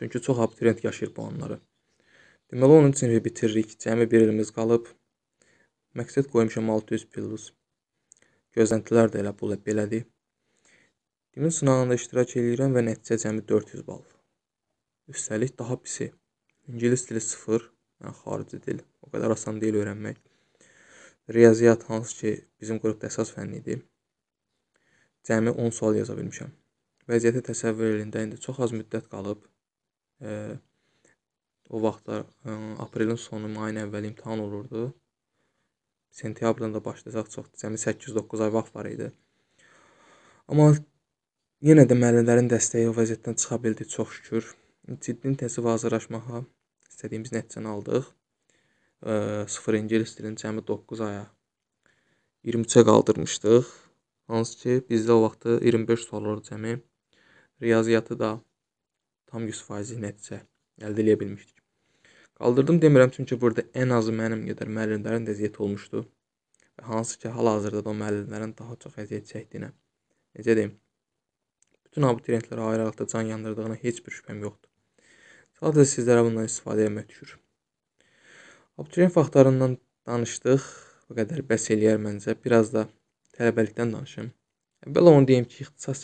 Çünki çox abituriyent yaşayır bu anları. Deməli 10-cu sinifi bitiririk. Cəmi 1 ilimiz qalıb. Məqsəd qoymuşam 600 plus. Gözləntilər də elə bu belədir. Dimin sınağında iştirak edirəm və nəticə cəmi 400 bal. Üstəlik daha pisi. İngilis dili 0, yəni xarici dil. O qədər asan deyil öyrənmək. Riyaziyyat hansı ki bizim qrupda əsas fənn idi. Cəmi 10 sual yaza bilmişəm. Vəziyyəti təsəvvür eləndə indi çox az müddət qalıb o vaxtlar aprelin sonu, mayın əvvəli imtahan olurdu. Sentyabrdan da başlasaq çox cəmi 8-9 ay vaxt var idi. Amma yenə də müəllimlərin dəstəyi o vəziyyətdən çıxa bildik çox şükür. Ciddi intensiv hazırlaşmağa istədiyimiz nəticəni aldıq. 0 ingilis dilini cəmi 9 aya 23-ə qaldırmışdıq. Hansı ki, bizdə o vaxtı 25 sual olurdu cəmi. Riyaziyyatı da tam 100% nəticə əldə edə bilmişdik. Qaldırdım demirəm, çünki burada ən azı mənim qədər müəllimlərin də əziyyət olmuşdu. Və hansı ki, hal-hazırda da müəllimlərin daha çox əziyyət çəkdiyinə. Necə deyim? Bütün abituriyentlərə ayrı-ayrılıqda can yandırdığına heç bir şübhəm yoxdur. Sadəcə sizlərə bundan istifadə etmək düşür. Abituriyent faktlarından danışdıq. Bu qədər bəs eləyər məncə. Biraz da tələbəlikdən danışım. Əvvəl onu deyim ki, ixtisas